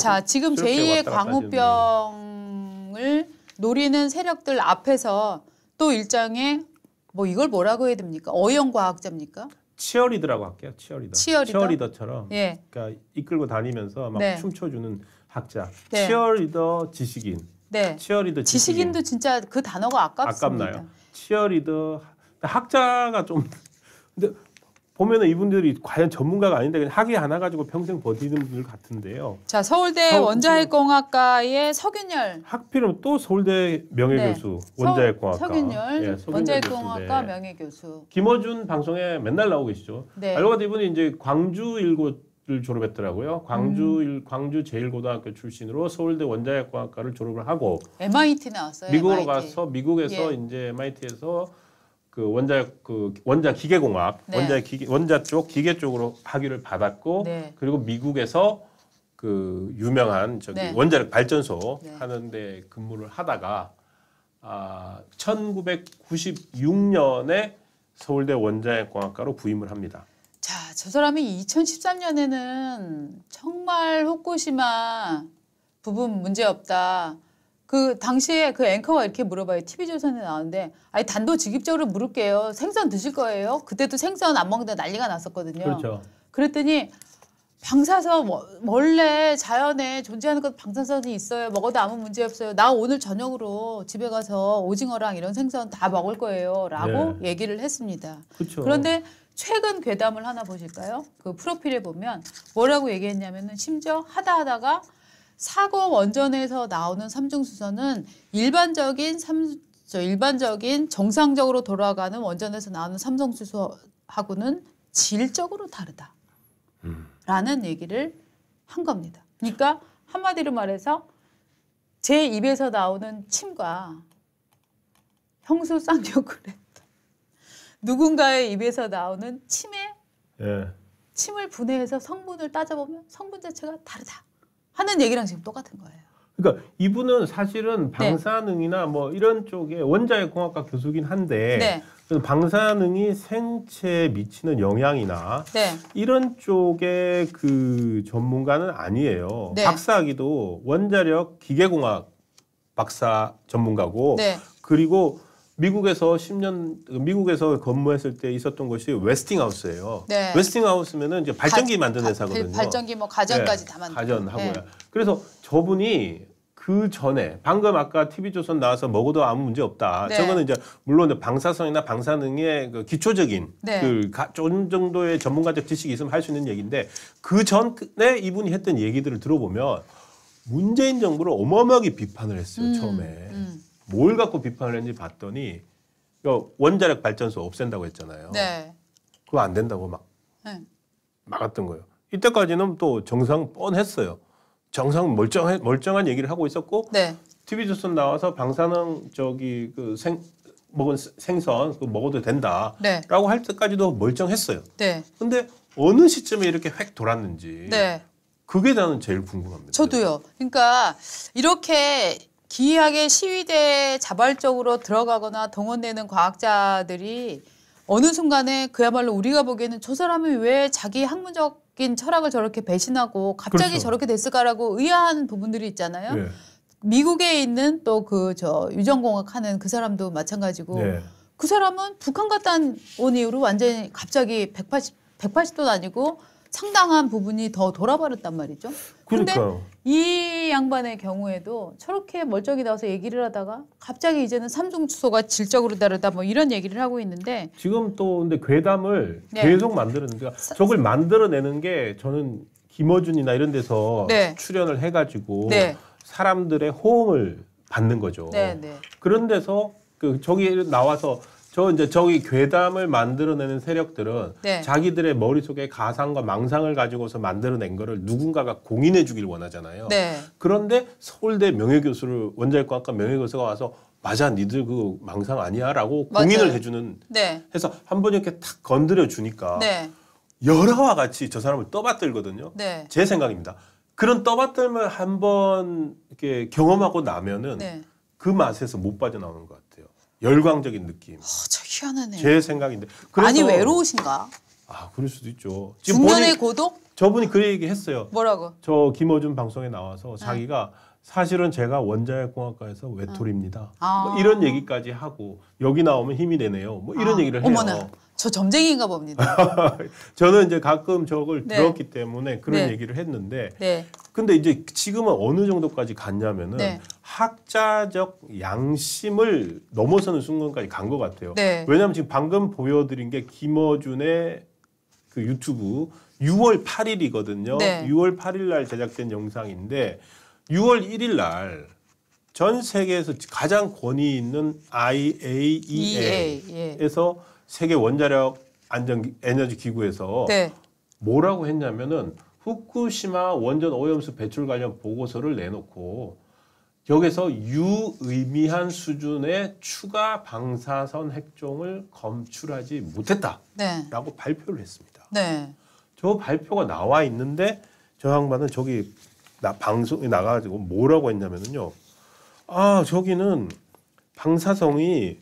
자, 그 지금 제2의 광우병을 노리는 세력들 앞에서 또 일장에 뭐 이걸 뭐라고 해야 됩니까? 어영 과학자입니까? 치어리더라고 할게요. 치어리더. 치어리더? 처럼 예. 그러니까 이끌고 다니면서 막 네. 춤춰주는 학자. 네. 치어리더 지식인. 네. 치어리더 지식인. 도 진짜 그 단어가 아깝습니다. 아깝나요? 치어리더 학자가 좀 근데 보면은 이분들이 과연 전문가가 아닌데 그냥 학위 하나 가지고 평생 버티는 분들 같은데요. 자 서울대 서, 원자핵공학과의 서균열 학필은 또 서울대 명예교수 네. 원자핵공학과 서균열, 예, 원자핵공학과 명예교수 김어준 방송에 맨날 나오고 계시죠. 네. 알고 아, 보니 이분이 이제 광주 일고를 졸업했더라고요. 광주 음. 광주 제일고등학교 출신으로 서울대 원자핵공학과를 졸업을 하고 MIT 나왔어요. 미국으로 MIT. 가서 미국에서 예. 이제 MIT에서 그 원자 그 원자 기계공학 네. 원자 기계 원자 쪽 기계 쪽으로 학위를 받았고 네. 그리고 미국에서 그 유명한 저기 네. 원자력 발전소 네. 하는데 근무를 하다가 아 1996년에 서울대 원자력공학과로 부임을 합니다. 자, 저 사람이 2013년에는 정말 후쿠시마 부분 문제 없다. 그 당시에 그 앵커가 이렇게 물어봐요. TV조선에 나왔는데 아니 단도직입적으로 물을게요. 생선 드실 거예요? 그때도 생선 안 먹는데 난리가 났었거든요. 그렇죠. 그랬더니 방사선 뭐, 원래 자연에 존재하는 것 방사선이 있어요. 먹어도 아무 문제 없어요. 나 오늘 저녁으로 집에 가서 오징어랑 이런 생선 다 먹을 거예요.라고 네. 얘기를 했습니다. 그렇죠. 그런데 최근 괴담을 하나 보실까요? 그 프로필에 보면 뭐라고 얘기했냐면은 심지어 하다 하다가 사고 원전에서 나오는 삼중수소는 일반적인 삼, 저 일반적인 정상적으로 돌아가는 원전에서 나오는 삼성수소하고는 질적으로 다르다. 라는 얘기를 한 겁니다. 그러니까 한마디로 말해서 제 입에서 나오는 침과 형수 쌍욕을 했다. 누군가의 입에서 나오는 침에 예. 침을 분해해서 성분을 따져보면 성분 자체가 다르다. 하는 얘기랑 지금 똑같은 거예요. 그러니까 이분은 사실은 네. 방사능이나 네. 뭐 이런 쪽에 원자의공학과 교수긴 한데 네. 방사능이 생체에 미치는 영향이나 네. 이런 쪽에그 전문가는 아니에요. 네. 박사학위도 원자력 기계공학 박사 전문가고 네. 그리고 미국에서 10년 미국에서 근무했을 때 있었던 것이 웨스팅하우스예요. 네. 웨스팅하우스면은 이제 발전기 가, 만드는 회사거든요. 그 발전기 뭐 가전까지 네. 다 만든. 가전하고요. 네. 그래서 저분이 그 전에 방금 아까 TV조선 나와서 먹어도 아무 문제 없다. 네. 저거는 이제 물론 방사성이나 방사능의 그 기초적인 네. 그좀 정도의 전문가적 지식이 있으면 할 수 있는 얘기인데 그 전에 이분이 했던 얘기들을 들어보면 문재인 정부를 어마어마하게 비판을 했어요 음, 처음에. 음. 뭘 갖고 비판을 했는지 봤더니 원자력 발전소 없앤다고 했잖아요. 네. 그거 안 된다고 막 네. 막았던 거예요. 이때까지는 또 정상 뻔했어요. 정상 멀쩡해, 멀쩡한 얘기를 하고 있었고 네. TV 조선 나와서 방사능 저기 그 생 먹은 생선 그 먹어도 된다라고 네. 할 때까지도 멀쩡했어요. 네. 근데 어느 시점에 이렇게 획 돌았는지 네. 그게 나는 제일 궁금합니다. 저도요. 그러니까 이렇게 기이하게 시위대에 자발적으로 들어가거나 동원되는 과학자들이 어느 순간에 그야말로 우리가 보기에는 저 사람이 왜 자기 학문적인 철학을 저렇게 배신하고 갑자기 그렇죠. 저렇게 됐을까라고 의아한 부분들이 있잖아요. 예. 미국에 있는 또 그 저 유전공학 하는 그 사람도 마찬가지고 예. 그 사람은 북한 갔다 온 이후로 완전히 갑자기 180, 180도도 아니고 상당한 부분이 더 돌아버렸단 말이죠. 그런데 이 양반의 경우에도 저렇게 멀쩡히 나와서 얘기를 하다가 갑자기 이제는 삼중 주소가 질적으로 다르다 뭐 이런 얘기를 하고 있는데 지금 또 근데 괴담을 네. 계속 만들어내 저걸 그러니까 만들어내는 게 저는 김어준이나 이런 데서 네. 출연을 해가지고 네. 사람들의 호응을 받는 거죠. 네, 네. 그런 데서 그 저기 나와서 저 이제 저기 괴담을 만들어내는 세력들은 네. 자기들의 머릿속에 가상과 망상을 가지고서 만들어낸 거를 누군가가 공인해 주길 원하잖아요. 네. 그런데 서울대 명예교수를 원자력과학과 명예교수가 와서 맞아 니들 그 망상 아니야라고 공인을 해주는 네. 해서 한 번 이렇게 탁 건드려 주니까 네. 열화와 같이 저 사람을 떠받들거든요. 네. 제 생각입니다. 그런 떠받들을 한번 이렇게 경험하고 나면은 네. 그 맛에서 못 빠져나오는 것 같아요. 열광적인 느낌. 어, 아, 저희한하네제 생각인데. 많이 외로우신가? 아, 그럴 수도 있죠. 중년의 고독? 저분이 그 얘기 했어요. 뭐라고? 저 김어준 방송에 나와서 자기가 네. 사실은 제가 원자력공학과에서 외톨입니다. 아. 아. 뭐 이런 얘기까지 하고 여기 나오면 힘이 되네요. 뭐 이런 아. 얘기를 해요. 어머나, 저 점쟁이인가 봅니다. 저는 이제 가끔 저걸 네. 들었기 때문에 그런 네. 얘기를 했는데 네. 근데 이제 지금은 어느 정도까지 갔냐면은 네. 학자적 양심을 넘어서는 순간까지 간 것 같아요. 네. 왜냐하면 지금 방금 보여드린 게 김어준의 그 유튜브 6월 8일이거든요. 네. 6월 8일 날 제작된 영상인데 6월 1일 날 전 세계에서 가장 권위 있는 IAEA에서 예. 세계 원자력 안전 에너지 기구에서 네. 뭐라고 했냐면은 후쿠시마 원전 오염수 배출 관련 보고서를 내놓고 여기서 유의미한 수준의 추가 방사선 핵종을 검출하지 못했다라고 네. 발표를 했습니다. 네. 저 발표가 나와 있는데 저 양반은 저기 나 방송에 나가가지고 뭐라고 했냐면은요. 아 저기는 방사성이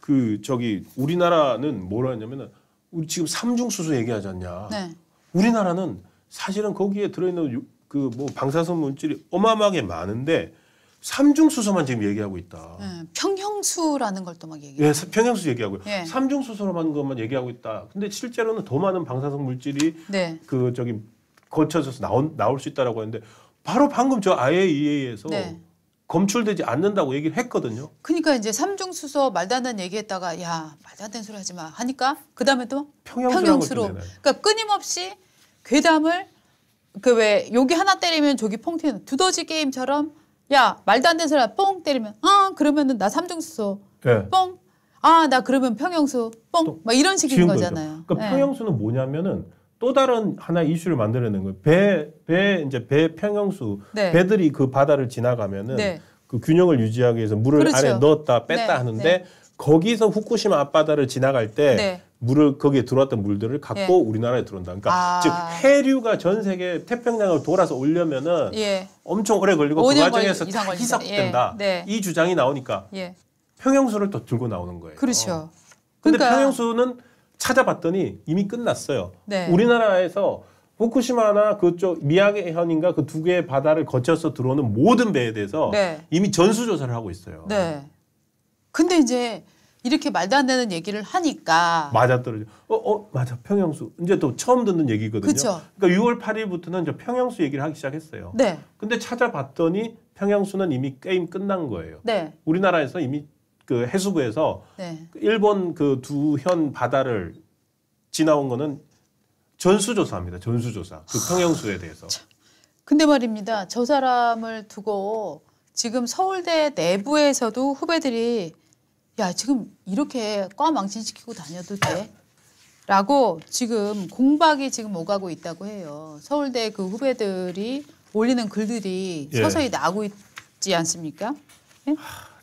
그 저기 우리나라는 뭐라 했냐면은 우리 지금 삼중 수소 얘기하지 않냐. 네. 우리나라는 사실은 거기에 들어있는 그 뭐 방사선 물질이 어마어마하게 많은데 삼중수소만 지금 얘기하고 있다. 네, 평형수라는 걸 또 막 얘기. 예, 네, 평형수 얘기하고요. 네. 예. 삼중수소로만 것만 얘기하고 있다. 근데 실제로는 더 많은 방사성 물질이 네. 그 저기 거쳐져서 나온 나올 수 있다라고 했는데 바로 방금 저 IAEA에서 네. 검출되지 않는다고 얘기를 했거든요. 그러니까 이제 삼중수소 말도 안 되는 얘기했다가 야 말도 안 되는 소리 하지 마 하니까 그 다음에 또 평형수로. 평형수로. 그러니까 끊임없이 괴담을 그 왜 여기 하나 때리면 저기 퐁 튀는 두더지 게임처럼 야 말도 안 되는 소리 뻥 때리면 아 그러면은 나 삼중수소 네. 예. 뻥 아, 나 그러면 평형수 뻥! 막 이런 식인 거잖아요. 그러니까 네. 예. 평형수는 뭐냐면은 또 다른 하나의 이슈를 만들어내는 거예요. 배, 배, 이제 배 평형수. 네. 배들이 그 바다를 지나가면은 네. 그 균형을 유지하기 위해서 물을 그렇죠. 안에 넣었다 뺐다 네, 하는데 네. 거기서 후쿠시마 앞바다를 지나갈 때 네. 물을 거기에 들어왔던 물들을 예. 갖고 예. 우리나라에 들어온다. 그러니까 아. 즉 해류가 전 세계 태평양을 돌아서 오려면은 예. 엄청 오래 걸리고 그 과정에서 희석된다. 예. 네. 이 주장이 나오니까 예. 평형수를 또 들고 나오는 거예요. 그렇죠. 어. 근데 그러니까. 평형수는 찾아봤더니 이미 끝났어요. 네. 우리나라에서 후쿠시마나 그쪽 미야기현인가 그 두 개의 바다를 거쳐서 들어오는 모든 배에 대해서 네. 이미 전수 조사를 하고 있어요. 네. 근데 이제 이렇게 말도 안 되는 얘기를 하니까 맞아 떨어져. 어, 어, 맞아. 평양수. 이제 또 처음 듣는 얘기거든요. 그쵸? 그러니까 6월 8일부터는 이제 평양수 얘기를 하기 시작했어요. 네. 근데 찾아봤더니 평양수는 이미 게임 끝난 거예요. 네. 우리나라에서 이미 그 해수부에서 네. 일본 그 두 현 바다를 지나온 거는 전수조사입니다 전수조사. 그 평양수에 대해서. 근데 말입니다. 저 사람을 두고 지금 서울대 내부에서도 후배들이 야 지금 이렇게 과 망신시키고 다녀도 돼? 라고 지금 공박이 지금 오가고 있다고 해요. 서울대 그 후배들이 올리는 글들이 예. 서서히 나오고 있지 않습니까? 예?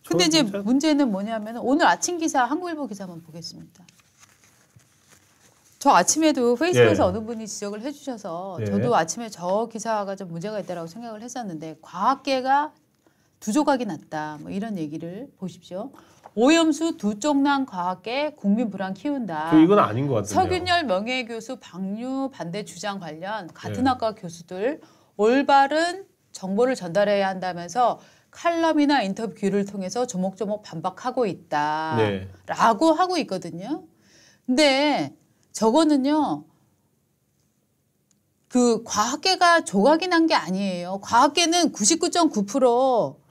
근데 이제 진짜... 문제는 뭐냐면 오늘 아침 기사 한국일보 기사만 보겠습니다. 저 아침에도 페이스북에서 예. 어느 분이 지적을 해주셔서 예. 저도 아침에 저 기사가 좀 문제가 있다라고 생각을 했었는데 과학계가 두 조각이 났다 뭐 이런 얘기를 보십시오. 오염수 두 쪽난 과학계 국민 불안 키운다. 저 그 이건 아닌 것 같은데요. 서균열 명예교수 방류 반대 주장 관련 같은 네. 학과 교수들 올바른 정보를 전달해야 한다면서 칼럼이나 인터뷰 를 통해서 조목조목 반박하고 있다라고 네. 하고 있거든요. 근데 저거는요. 그 과학계가 조각이 난 게 아니에요. 과학계는 99.9%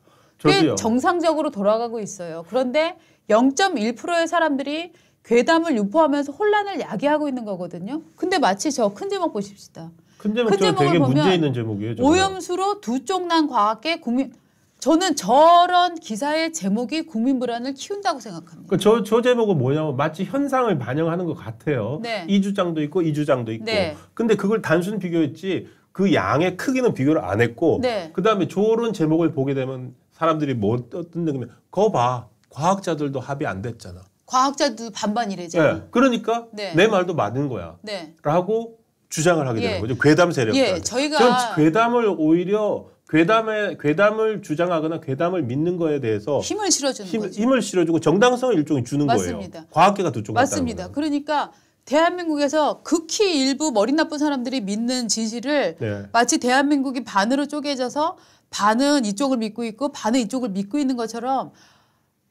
꽤 정상적으로 돌아가고 있어요. 그런데 0.1%의 사람들이 괴담을 유포하면서 혼란을 야기하고 있는 거거든요. 근데 마치 저 큰 제목 보십시다. 큰, 제목 큰 제목을 되게 보면 문제 있는 제목이에요. 정말. 오염수로 두 쪽 난 과학계 국민 저는 저런 기사의 제목이 국민 불안을 키운다고 생각합니다. 그 저, 저 제목은 뭐냐면 마치 현상을 반영하는 것 같아요. 네. 이 주장도 있고 이 주장도 있고. 네. 근데 그걸 단순 비교했지 그 양의 크기는 비교를 안 했고 네. 그다음에 저런 제목을 보게 되면 사람들이 뭐어 뜯는 거면 거 봐. 과학자들도 합의 안 됐잖아. 과학자도 반반이래잖 네. 예. 그러니까 네. 내 말도 맞는 거야. 네. 라고 주장을 하게 되는 예. 거죠. 괴담 세력들 예. 저희가 전 괴담을 오히려 괴담에 괴담을 주장하거나 괴담을 믿는 거에 대해서 힘을 실어주는 거죠. 힘을 실어주고 정당성을 일종의 주는 맞습니다. 거예요. 과학계가 두쪽 맞습니다. 그러니까 대한민국에서 극히 일부 머리 나쁜 사람들이 믿는 진실을 네. 마치 대한민국이 반으로 쪼개져서 반은 이쪽을 믿고 있고 반은 이쪽을 믿고 있는 것처럼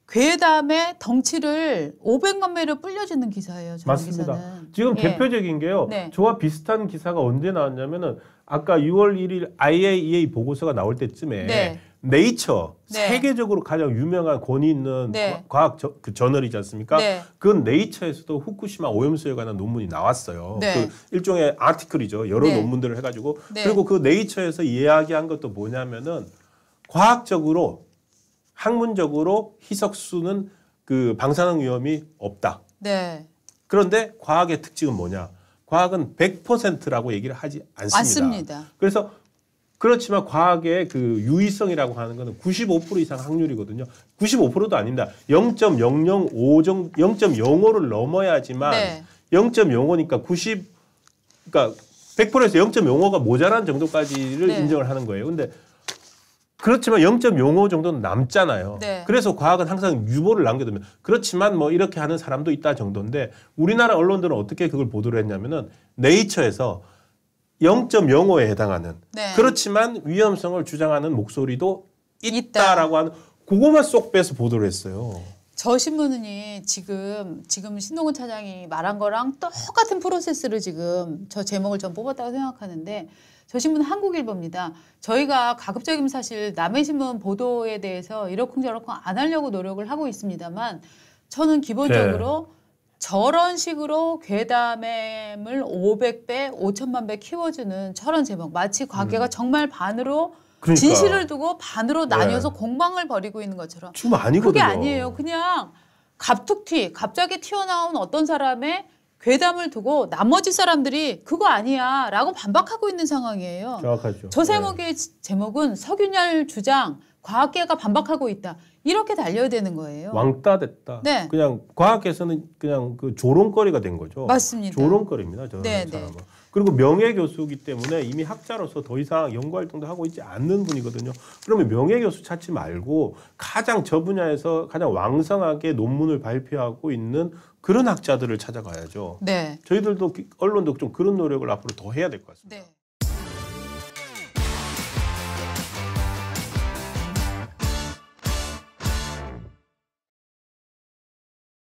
괴담의 덩치를 500만 매를 불려주는 기사예요. 맞습니다. 기사는. 지금 예. 대표적인 게요. 네. 저와 비슷한 기사가 언제 나왔냐면은 아까 6월 1일 IAEA 보고서가 나올 때쯤에 네. 네이처 네. 세계적으로 가장 유명한 권위 있는 네. 과학 저, 그 저널이지 않습니까? 네. 그 네이처에서도 후쿠시마 오염수에 관한 논문이 나왔어요. 네. 그 일종의 아티클이죠. 여러 네. 논문들을 해가지고 네. 그리고 그 네이처에서 이야기한 것도 뭐냐면은 과학적으로 학문적으로 희석수는 그 방사능 위험이 없다. 그런데 과학의 특징은 뭐냐? 과학은 100%라고 얘기를 하지 않습니다. 않습니다. 그래서 그렇지만 과학의 그 유의성이라고 하는 거는 95% 이상 확률이거든요. 95%도 아닙니다. 0.005 정도 0.05를 넘어야지만 네. 0.05니까 90 그러니까 100%에서 0.05가 모자란 정도까지를 네. 인정을 하는 거예요. 근데 그렇지만 0.05 정도는 남잖아요. 네. 그래서 과학은 항상 유보를 남겨두면 그렇지만 뭐 이렇게 하는 사람도 있다 정도인데 우리나라 언론들은 어떻게 그걸 보도를 했냐면은 네이처에서 0.05에 해당하는 네. 그렇지만 위험성을 주장하는 목소리도 있다라고 하는 그것만 쏙 빼서 보도를 했어요. 저 신문은이 지금 지금 신동훈 차장이 말한 거랑 똑같은 프로세스를 지금 저 제목을 전 뽑았다고 생각하는데 저 신문 은 한국일보입니다. 저희가 가급적이면 사실 남의 신문 보도에 대해서 이러쿵저러쿵 안 하려고 노력을 하고 있습니다만 저는 기본적으로 네. 저런 식으로 괴담을 500배, 5천만 배 키워주는 저런 제목. 마치 과계가 음. 정말 반으로 그러니까. 진실을 두고 반으로 네. 나뉘어서 네. 공방을 벌이고 있는 것처럼. 춤 아니거든요. 그게 아니에요. 그냥 갑툭튀, 갑자기 튀어나온 어떤 사람의 괴담을 두고 나머지 사람들이 그거 아니야 라고 반박하고 있는 상황이에요. 정확하죠. 저 제목의 네. 제목은 석윤열 주장 과학계가 반박하고 있다. 이렇게 달려야 되는 거예요. 왕따 됐다. 네. 그냥 과학에서는 그냥 그 조롱거리가 된 거죠. 맞습니다. 조롱거리입니다. 저는 네, 네. 사람은. 네. 그리고 명예 교수기 때문에 이미 학자로서 더 이상 연구 활동도 하고 있지 않는 분이거든요. 그러면 명예 교수 찾지 말고 가장 저 분야에서 가장 왕성하게 논문을 발표하고 있는 그런 학자들을 찾아가야죠. 네. 저희들도 언론도 좀 그런 노력을 앞으로 더 해야 될 것 같습니다. 네.